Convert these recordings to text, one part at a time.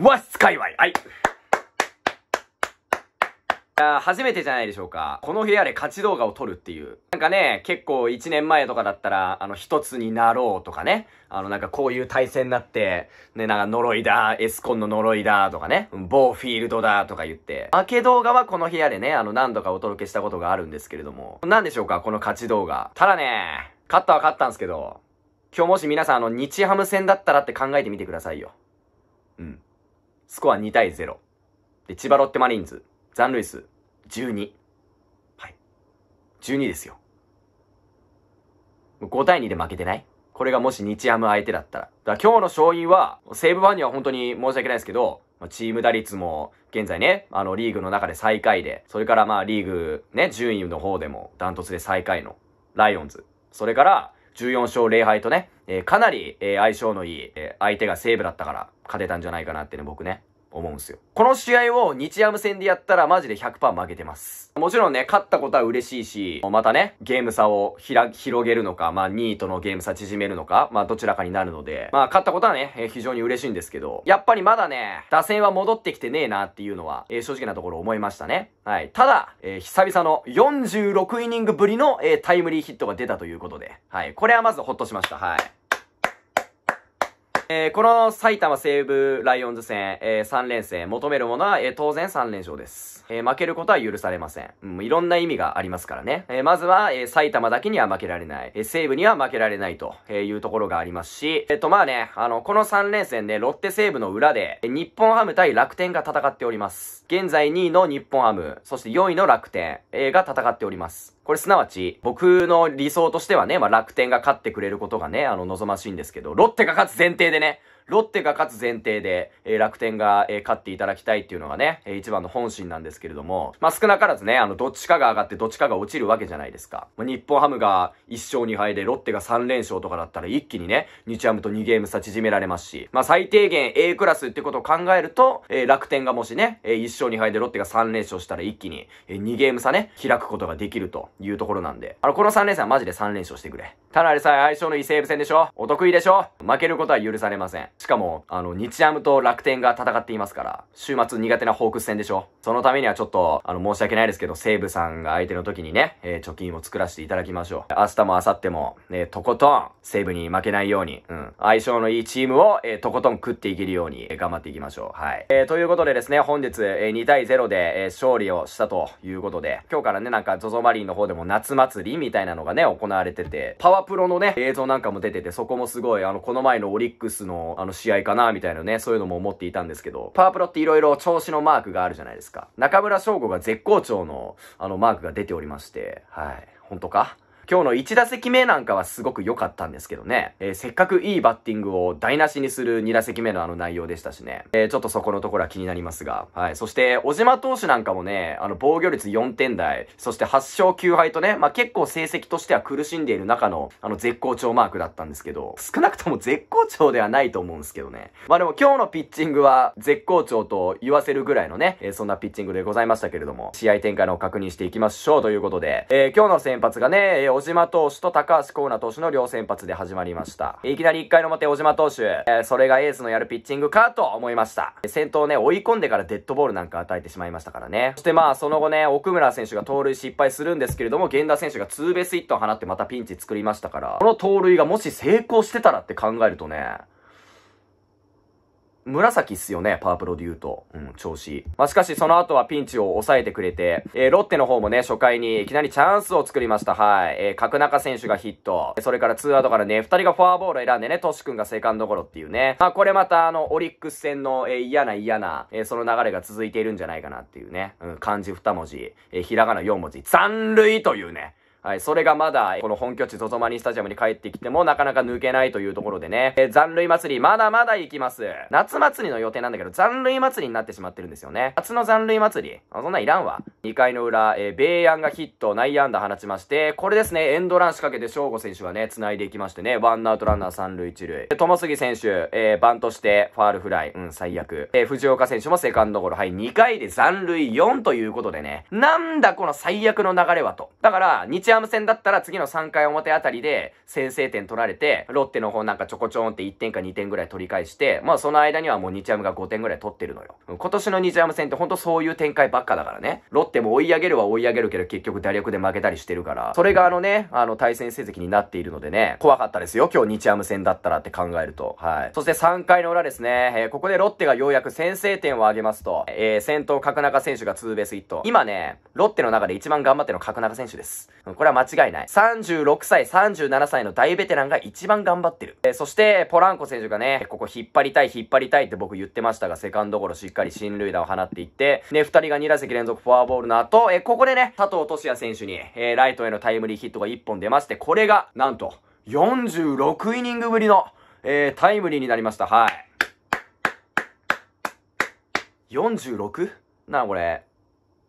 和室界隈。はい。初めてじゃないでしょうか。この部屋で勝ち動画を撮るっていう。なんかね、結構1年前とかだったら、あの、一つになろうとかね。あの、なんかこういう対戦になって、ね、なんか呪いだ、エスコンの呪いだとかね、某フィールドだとか言って。負け動画はこの部屋でね、あの、何度かお届けしたことがあるんですけれども。何でしょうか、この勝ち動画。ただね、勝ったは勝ったんですけど、今日もし皆さんあの、日ハム戦だったらって考えてみてくださいよ。うん。スコア2対0。で、千葉ロッテマリーンズ、残塁数12。はい。12ですよ。5対2で負けてないこれがもし日ハム相手だったら。だから今日の勝因は、西武ファンには本当に申し訳ないですけど、チーム打率も現在ね、あのリーグの中で最下位で、それからまあリーグね、順位の方でもダントツで最下位のライオンズ。それから14勝0敗とね、えー、かなり、え相性のいい、え相手が西武だったから、勝てたんじゃないかなってね、僕ね、思うんすよ。この試合を日ハム戦でやったらマジで100%負けてます。もちろんね、勝ったことは嬉しいし、またね、ゲーム差をひら、広げるのか、まあ2位とのゲーム差縮めるのか、まあどちらかになるので、まあ勝ったことはね、えー、非常に嬉しいんですけど、やっぱりまだね、打線は戻ってきてねえなっていうのは、えー、正直なところ思いましたね。はい。ただ、えー、久々の46イニングぶりの、えタイムリーヒットが出たということで、はい。これはまずホッとしました。はい。えー、この埼玉西武ライオンズ戦、えー、3連戦、求めるものは、えー、当然3連勝です。え負けることは許されません。うん、いろんな意味がありますからね。えまずは、え埼玉だけには負けられない。え西武には負けられないと、えいうところがありますし、えっ、と、まあね、あの、この3連戦ね、ロッテ西武の裏で、え日本ハム対楽天が戦っております。現在2位の日本ハム、そして4位の楽天、えが戦っております。これすなわち、僕の理想としてはね、まあ、楽天が勝ってくれることがね、あの、望ましいんですけど、ロッテが勝つ前提でね、ロッテが勝つ前提で、えー、楽天が、えー、勝っていただきたいっていうのがね、えー、一番の本心なんですけれども、まあ、少なからずね、あの、どっちかが上がってどっちかが落ちるわけじゃないですか。まあ、日本ハムが1勝2敗で、ロッテが3連勝とかだったら一気にね、日ハムと2ゲーム差縮められますし、まあ、最低限 A クラスってことを考えると、えー、楽天がもしね、えー、1勝2敗でロッテが3連勝したら一気に、えー、2ゲーム差ね、開くことができるというところなんで、あの、この3連戦はマジで3連勝してくれ。ただでさえ相性のいい西武戦でしょお得意でしょ負けることは許されません。しかも、あの、日アムと楽天が戦っていますから、週末苦手なホークス戦でしょ。そのためにはちょっと、あの、申し訳ないですけど、西武さんが相手の時にね、えー、貯金を作らせていただきましょう。明日も明後日も、えー、とことん、西武に負けないように、うん、相性のいいチームを、えー、とことん食っていけるように、えー、頑張っていきましょう。はい。えー、ということでですね、本日、えー、2対0で、えー、勝利をしたということで、今日からね、なんか、ZOZO マリンの方でも夏祭りみたいなのがね、行われてて、パワプロのね、映像なんかも出てて、そこもすごい、あの、この前のオリックスの、あのの試合かな、みたいなね、そういうのも思っていたんですけど、パワプロって色々調子のマークがあるじゃないですか。中村翔吾が絶好調の、あの、マークが出ておりまして、はい。本当か今日の1打席目なんかはすごく良かったんですけどね、えー、せっかくいいバッティングを台無しにする2打席目のあの内容でしたしね、えー、ちょっとそこのところは気になりますが、はい。そして、小島投手なんかもね、あの、防御率4点台、そして8勝9敗とね、まあ、結構成績としては苦しんでいる中の、あの、絶好調マークだったんですけど、少なくとも絶好調ではないと思うんですけどね。まあ、でも今日のピッチングは絶好調と言わせるぐらいのね、えー、そんなピッチングでございましたけれども、試合展開の確認していきましょうということで、えー、今日の先発がね、えー小島投手と高橋光成投手の両先発で始まりました。いきなり1回の表、小島投手、えー、それがエースのやるピッチングかと思いました。先頭ね、追い込んでからデッドボールなんか与えてしまいましたからね。そしてまあ、その後ね、奥村選手が盗塁失敗するんですけれども、源田選手がツーベースヒットを放ってまたピンチ作りましたから、この盗塁がもし成功してたらって考えるとね、紫っすよね、パワープロで言うと。うん、調子まあ、しかし、その後はピンチを抑えてくれて、えー、ロッテの方もね、初回にいきなりチャンスを作りました。はい。えー、角中選手がヒット。それからツーアウトからね、二人がフォアボール選んでね、トシ君がセカンドゴロっていうね。まあ、これまた、あの、オリックス戦の、えー、嫌な嫌な、えー、その流れが続いているんじゃないかなっていうね。うん、漢字二文字、えー、ひらがな四文字、残塁というね。はい、それがまだ、この本拠地ゾゾマニスタジアムに帰ってきても、なかなか抜けないというところでね、えー、残類祭り、まだまだ行きます。夏祭りの予定なんだけど、残類祭りになってしまってるんですよね。夏の残類祭り、あそんないらんわ。2回の裏、えー、ベイヤンがヒット、内野安打放ちまして、これですね、エンドラン仕掛けて、翔吾選手がね、繋いでいきましてね、ワンアウトランナー3塁1塁。で、友杉選手、えー、バントして、ファールフライ、うん、最悪。えー、藤岡選手もセカンドゴロ、はい、2回で残塁4ということでね、なんだこの最悪の流れはと。だから、日日ハム戦だったら次の3回表あたりで先制点取られて、ロッテの方なんかちょこちょんって1点か2点ぐらい取り返して、まあその間にはもう日アムが5点ぐらい取ってるのよ。今年の日ハム戦ってほんとそういう展開ばっかだからね。ロッテも追い上げるは追い上げるけど結局打力で負けたりしてるから、それがあのね、あの対戦成績になっているのでね、怖かったですよ。今日日ハム戦だったらって考えると。はい。そして3回の裏ですね、えー、ここでロッテがようやく先制点を挙げますと、えー、先頭角中選手がツーベースヒット。今ね、ロッテの中で一番頑張ってるの角中選手です。これは間違いない。36歳、37歳の大ベテランが一番頑張ってる。えー、そして、ポランコ選手がね、ここ引っ張りたい、引っ張りたいって僕言ってましたが、セカンドゴロしっかり進塁打を放っていって、ね、2人が2打席連続フォアボールの後、えー、ここでね、佐藤俊也選手に、えー、ライトへのタイムリーヒットが1本出まして、これが、なんと、46イニングぶりの、えー、タイムリーになりました。はい。46? なあこれ、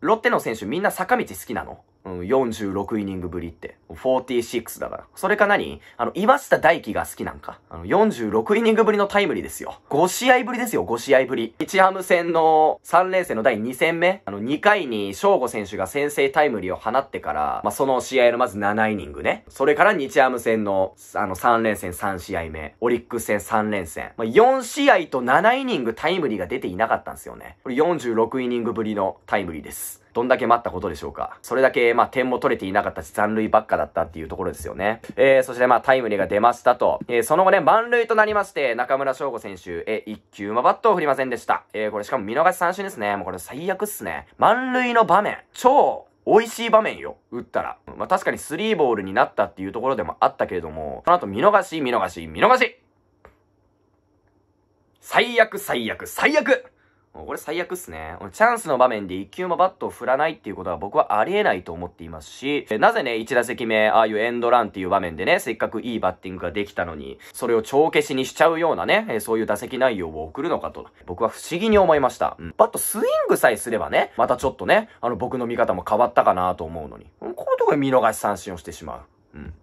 ロッテの選手みんな坂道好きなの46イニングぶりって。46だから。それか何あの、岩下大輝が好きなんか。あの、46イニングぶりのタイムリーですよ。5試合ぶりですよ、5試合ぶり。日ハム戦の3連戦の第2戦目。あの、2回に翔吾選手が先制タイムリーを放ってから、まあ、その試合のまず7イニングね。それから日ハム戦の、あの、3連戦3試合目。オリックス戦3連戦。まあ、4試合と7イニングタイムリーが出ていなかったんですよね。これ46イニングぶりのタイムリーです。どんだけ待ったことでしょうか。それだけ、まあ、点も取れていなかったし、残塁ばっかだったっていうところですよね。えー、そしてまあ、タイムリーが出ましたと。えー、その後ね、満塁となりまして、中村翔吾選手、えー、一球もバットを振りませんでした。えー、これしかも見逃し三振ですね。もうこれ最悪っすね。満塁の場面、超、美味しい場面よ。打ったら。まあ、確かにスリーボールになったっていうところでもあったけれども、その後見逃し、見逃し、見逃し最悪、最悪、最悪俺最悪っすね。俺チャンスの場面で一球もバットを振らないっていうことは僕はありえないと思っていますし、なぜね、1打席目、ああいうエンドランっていう場面でね、せっかくいいバッティングができたのに、それを帳消しにしちゃうようなね、そういう打席内容を送るのかと、僕は不思議に思いました。うん。バットスイングさえすればね、またちょっとね、あの僕の見方も変わったかなと思うのに、こういうとこで見逃し三振をしてしまう。うん。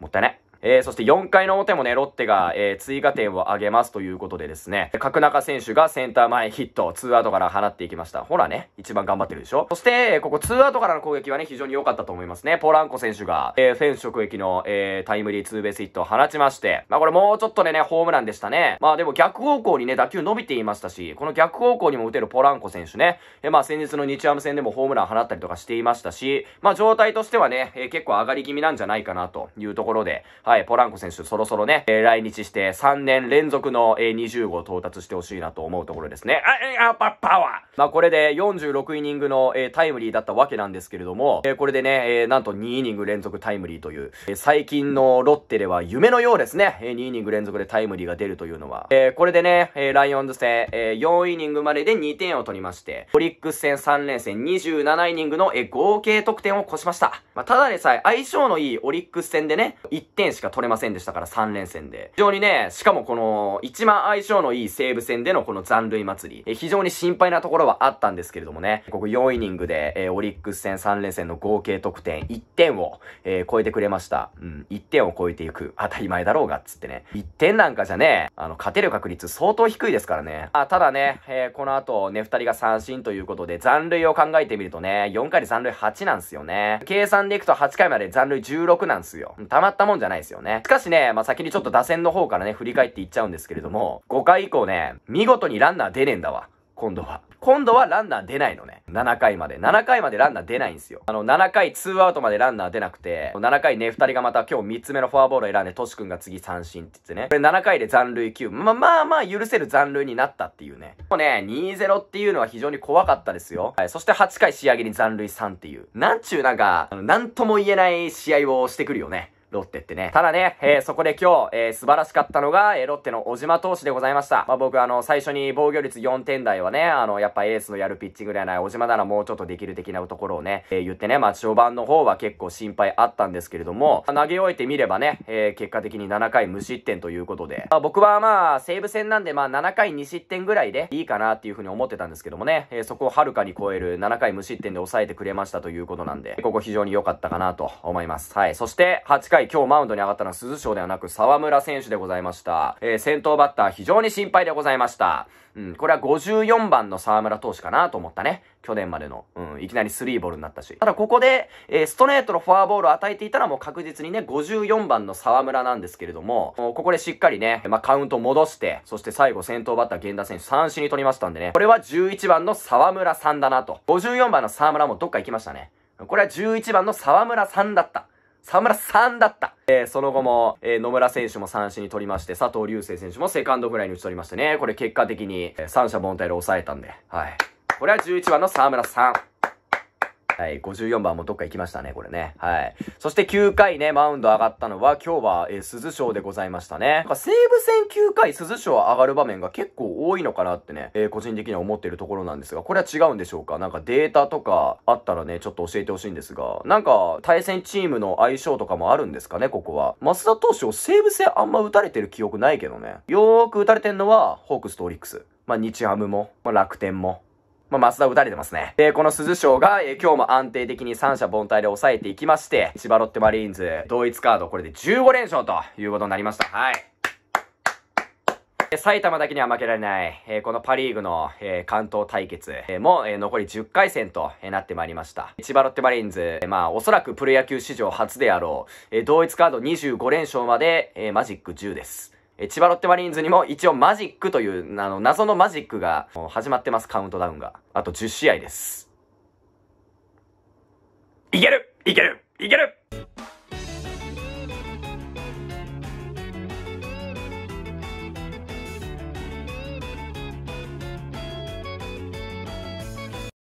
もったいない。えー、そして4回の表もね、ロッテが、えー、追加点を挙げますということでですね、角中選手がセンター前ヒット、2アウトから放っていきました。ほらね、一番頑張ってるでしょそして、ここ2アウトからの攻撃はね、非常に良かったと思いますね。ポランコ選手が、えー、フェンス直撃の、えー、タイムリーツーベースヒットを放ちまして、まあこれもうちょっとでね、ホームランでしたね。まあでも逆方向にね、打球伸びていましたし、この逆方向にも打てるポランコ選手ね、えー、まあ先日の日ハム戦でもホームラン放ったりとかしていましたし、まあ状態としてはね、えー、結構上がり気味なんじゃないかなというところで、はい、ポランコ選手、そろそろね、えー、来日して3年連続の、えー、20号到達してほしいなと思うところですね。あ、あ、パパワーまあ、これで46イニングの、えー、タイムリーだったわけなんですけれども、えー、これでね、えー、なんと2イニング連続タイムリーという、えー、最近のロッテでは夢のようですね、えー、2イニング連続でタイムリーが出るというのは、えー、これでね、えー、ライオンズ戦、えー、4イニングまでで2点を取りまして、オリックス戦3連戦27イニングの、えー、合計得点を越しました。まあ、ただでさえ相性のいいオリックス戦でね、1点しかか取れませんでしたから、3連戦で。非常にね、しかもこの、一番相性のいい西武戦でのこの残塁祭り、非常に心配なところはあったんですけれどもね、ここ4イニングで、えー、オリックス戦3連戦の合計得点1点を、えー、超えてくれました。うん、1点を超えていく。当たり前だろうが、つってね。1点なんかじゃね、あの、勝てる確率相当低いですからね。あ、ただね、えー、この後ね、2人が三振ということで、残塁を考えてみるとね、4回で残塁8なんすよね。計算でいくと8回まで残塁16なんすよ。たまったもんじゃないですよね。しかしね、まあ、先にちょっと打線の方からね、振り返っていっちゃうんですけれども、5回以降ね、見事にランナー出ねえんだわ。今度は。今度はランナー出ないのね。7回まで。7回までランナー出ないんですよ。あの、7回2アウトまでランナー出なくて、7回ね、2人がまた今日3つ目のフォアボールを選んで、トシ君が次三振って言ってね。これ7回で残塁9。ま、まあまあ許せる残塁になったっていうね。もうね、2-0っていうのは非常に怖かったですよ。はい。そして8回仕上げに残塁3っていう。なんちゅうなんか、あの、なんとも言えない試合をしてくるよね。ロッテってね。ただね、えー、そこで今日、えー、素晴らしかったのが、えー、ロッテの小島投手でございました。まあ、僕、あの、最初に防御率4点台はね、あの、やっぱエースのやるピッチングではない小島ならもうちょっとできる的なところをね、えー、言ってね、まあ、序盤の方は結構心配あったんですけれども、投げ終えてみればね、えー、結果的に7回無失点ということで、まあ、僕はまあ、西武戦なんで、まあ、7回2失点ぐらいでいいかなっていうふうに思ってたんですけどもね、えー、そこをはるかに超える7回無失点で抑えてくれましたということなんで、ここ非常に良かったかなと思います。はい。そして、8回今日マウンドに上がったのは鈴翔ではなく沢村選手でございました。えー、先頭バッター非常に心配でございました。うん、これは54番の沢村投手かなと思ったね。去年までの。うん、いきなり3ボールになったし。ただここで、えー、ストレートのフォアボールを与えていたらもう確実にね、54番の沢村なんですけれども、ここでしっかりね、まあ、カウント戻して、そして最後先頭バッター源田選手三振に取りましたんでね、これは11番の沢村さんだなと。54番の沢村もどっか行きましたね。これは11番の沢村さんだった。沢村さんだった。えー、その後も、えー、野村選手も三振に取りまして、佐藤隆成選手もセカンドフライに打ち取りましてね、これ結果的に、えー、三者凡退で抑えたんで、はい。これは11番の沢村さん。はい、54番もどっか行きましたね、これね。はい。そして9回ね、マウンド上がったのは、今日は、えー、鈴賞でございましたね。なんか西武戦9回鈴賞上がる場面が結構多いのかなってね、えー、個人的には思ってるところなんですが、これは違うんでしょうかなんかデータとかあったらね、ちょっと教えてほしいんですが、なんか、対戦チームの相性とかもあるんですかね、ここは。増田投手を西武戦あんま打たれてる記憶ないけどね。よーく打たれてんのは、ホークスとオリックス。まあ、日ハムも、まあ、楽天も、まあ、松田打たれてますね。で、この鈴賞が、えー、今日も安定的に三者凡退で抑えていきまして、千葉ロッテマリーンズ、同一カード、これで15連勝ということになりました。はい。埼玉だけには負けられない、えー、このパリーグの、えー、関東対決、えー、も、え残り10回戦と、えなってまいりました。千葉ロッテマリーンズ、えまあ、おそらくプロ野球史上初であろう、え同一カード25連勝まで、えマジック10です。え千葉ロッテマリーンズにも一応マジックという、あの、謎のマジックが始まってます、カウントダウンが。あと10試合です。いけるいけるいける